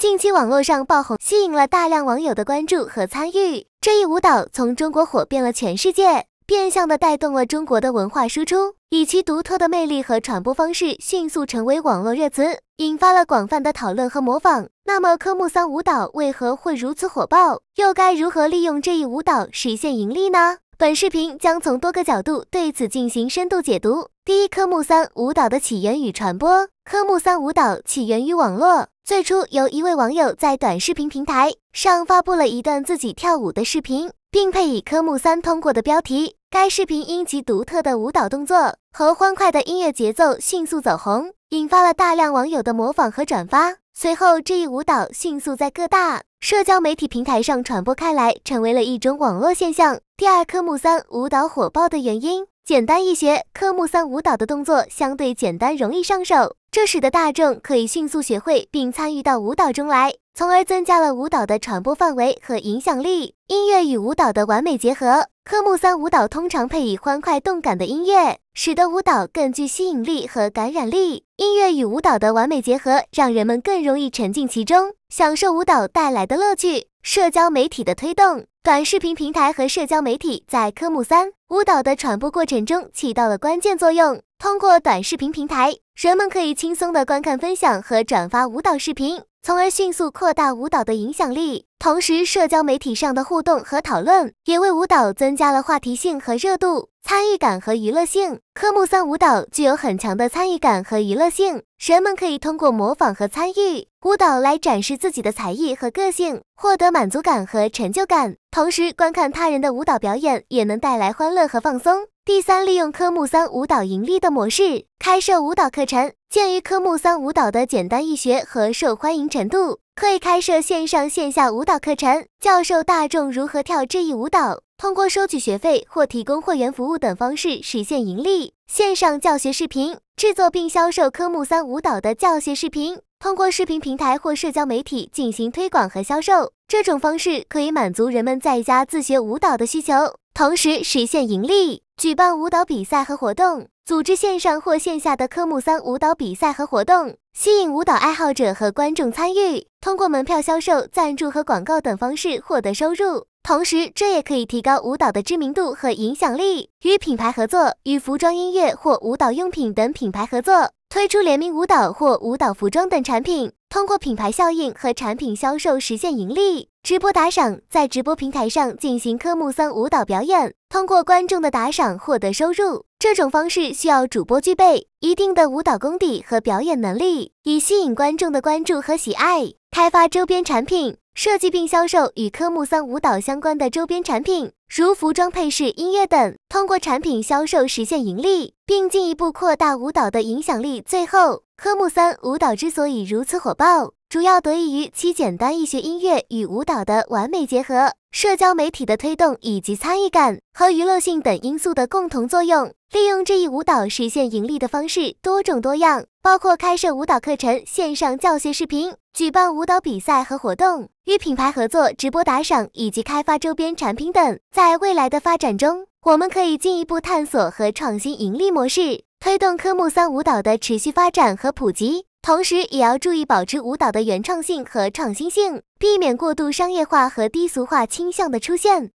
近期网络上爆红，吸引了大量网友的关注和参与。这一舞蹈从中国火遍了全世界，变相的带动了中国的文化输出，以其独特的魅力和传播方式，迅速成为网络热词，引发了广泛的讨论和模仿。那么科目三舞蹈为何会如此火爆？又该如何利用这一舞蹈实现盈利呢？本视频将从多个角度对此进行深度解读。第一，科目三舞蹈的起源与传播。科目三舞蹈起源于网络。最初由一位网友在短视频平台上发布了一段自己跳舞的视频，并配以“科目三通过”的标题。该视频因其独特的舞蹈动作和欢快的音乐节奏迅速走红，引发了大量网友的模仿和转发。随后，这一舞蹈迅速在各大社交媒体平台上传播开来，成为了一种网络现象。第二，科目三舞蹈火爆的原因简单易学，科目三舞蹈的动作相对简单，容易上手。这使得大众可以迅速学会并参与到舞蹈中来。从而增加了舞蹈的传播范围和影响力。音乐与舞蹈的完美结合，科目三舞蹈通常配以欢快动感的音乐，使得舞蹈更具吸引力和感染力。音乐与舞蹈的完美结合，让人们更容易沉浸其中，享受舞蹈带来的乐趣。社交媒体的推动，短视频平台和社交媒体在科目三舞蹈的传播过程中起到了关键作用。通过短视频平台，人们可以轻松的观看、分享和转发舞蹈视频。从而迅速扩大舞蹈的影响力，同时社交媒体上的互动和讨论也为舞蹈增加了话题性和热度、参与感和娱乐性。科目三舞蹈具有很强的参与感和娱乐性，人们可以通过模仿和参与舞蹈来展示自己的才艺和个性，获得满足感和成就感。同时，观看他人的舞蹈表演也能带来欢乐和放松。第三，利用科目三舞蹈盈利的模式开设舞蹈课程。鉴于科目三舞蹈的简单易学和受欢迎程度，可以开设线上线下舞蹈课程，教授大众如何跳这一舞蹈。通过收取学费或提供会员服务等方式实现盈利。线上教学视频制作并销售科目三舞蹈的教学视频，通过视频平台或社交媒体进行推广和销售。这种方式可以满足人们在家自学舞蹈的需求。同时实现盈利，举办舞蹈比赛和活动，组织线上或线下的科目三舞蹈比赛和活动，吸引舞蹈爱好者和观众参与，通过门票销售、赞助和广告等方式获得收入。同时，这也可以提高舞蹈的知名度和影响力。与品牌合作，与服装、音乐或舞蹈用品等品牌合作，推出联名舞蹈或舞蹈服装等产品。通过品牌效应和产品销售实现盈利。直播打赏，在直播平台上进行科目三舞蹈表演，通过观众的打赏获得收入。这种方式需要主播具备一定的舞蹈功底和表演能力，以吸引观众的关注和喜爱。开发周边产品，设计并销售与科目三舞蹈相关的周边产品，如服装配饰、音乐等，通过产品销售实现盈利，并进一步扩大舞蹈的影响力。最后。科目三舞蹈之所以如此火爆，主要得益于其简单易学、音乐与舞蹈的完美结合、社交媒体的推动，以及参与感和娱乐性等因素的共同作用。利用这一舞蹈实现盈利的方式多种多样，包括开设舞蹈课程、线上教学视频、举办舞蹈比赛和活动、与品牌合作、直播打赏以及开发周边产品等。在未来的发展中，我们可以进一步探索和创新盈利模式。推动科目三舞蹈的持续发展和普及，同时也要注意保持舞蹈的原创性和创新性，避免过度商业化和低俗化倾向的出现。